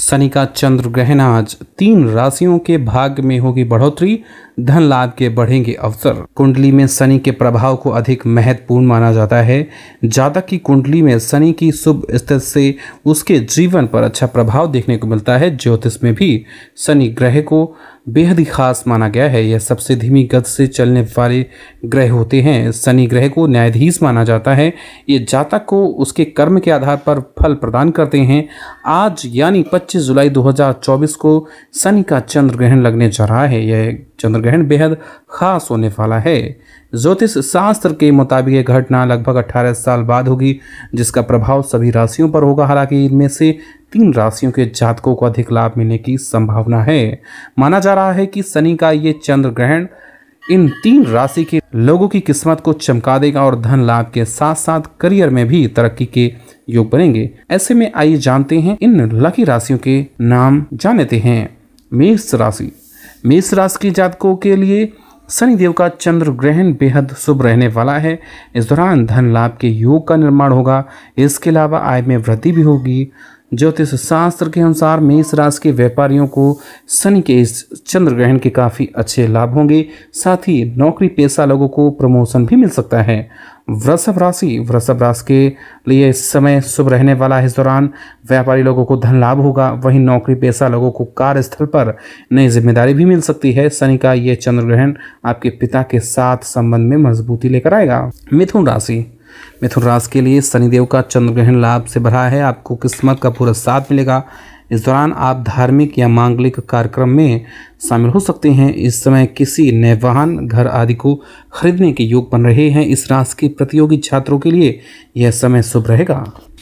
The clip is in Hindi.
शनि का चंद्र ग्रहण आज तीन राशियों के भाग्य में होगी बढ़ोतरी धन लाभ के बढ़ेंगे अवसर कुंडली में शनि के प्रभाव को अधिक महत्वपूर्ण माना जाता है जातक की कुंडली में शनि की शुभ स्थिति से उसके जीवन पर अच्छा प्रभाव देखने को मिलता है ज्योतिष में भी शनि ग्रह को बेहद ही खास माना गया है यह सबसे धीमी गति से चलने वाले ग्रह होते हैं शनि ग्रह को न्यायाधीश माना जाता है ये जातक को उसके कर्म के आधार पर फल प्रदान करते हैं आज यानी 25 जुलाई 2024 को शनि का चंद्र ग्रहण लगने जा रहा है यह चंद्र ग्रहण बेहद खास होने वाला है ज्योतिष शास्त्र के मुताबिक यह घटना लगभग 18 साल बाद होगी जिसका प्रभाव सभी राशियों पर होगा हालांकि इनमें से तीन राशियों के जातकों को अधिक लाभ मिलने की संभावना है माना जा रहा है कि शनि का ये चंद्र ग्रहण इन तीन राशि के लोगों की किस्मत को चमका देगा और धन लाभ के साथ साथ करियर में भी तरक्की के योग बनेंगे ऐसे में आइए जानते हैं इन लकी राशियों के नाम जानते हैं मेष राशि मेष राशि के जातकों के लिए शनिदेव का चंद्र ग्रहण बेहद शुभ रहने वाला है इस दौरान धन लाभ के योग का निर्माण होगा इसके अलावा आय में वृद्धि भी होगी ज्योतिष शास्त्र के अनुसार मेष राशि के व्यापारियों को शनि के इस चंद्र ग्रहण के काफ़ी अच्छे लाभ होंगे साथ ही नौकरी पेशा लोगों को प्रमोशन भी मिल सकता है वृषभ राशि वृषभ राशि के लिए इस समय शुभ रहने वाला है इस दौरान व्यापारी लोगों को धन लाभ होगा वहीं नौकरी पेशा लोगों को कार्यस्थल पर नई जिम्मेदारी भी मिल सकती है शनि का यह चंद्र ग्रहण आपके पिता के साथ संबंध में मजबूती लेकर आएगा मिथुन राशि मिथुन राशि के लिए शनिदेव का चंद्र ग्रहण लाभ से भरा है आपको किस्मत का पूरा साथ मिलेगा इस दौरान आप धार्मिक या मांगलिक कार्यक्रम में शामिल हो सकते हैं इस समय किसी नए वाहन घर आदि को खरीदने के योग बन रहे हैं इस राशि के प्रतियोगी छात्रों के लिए यह समय शुभ रहेगा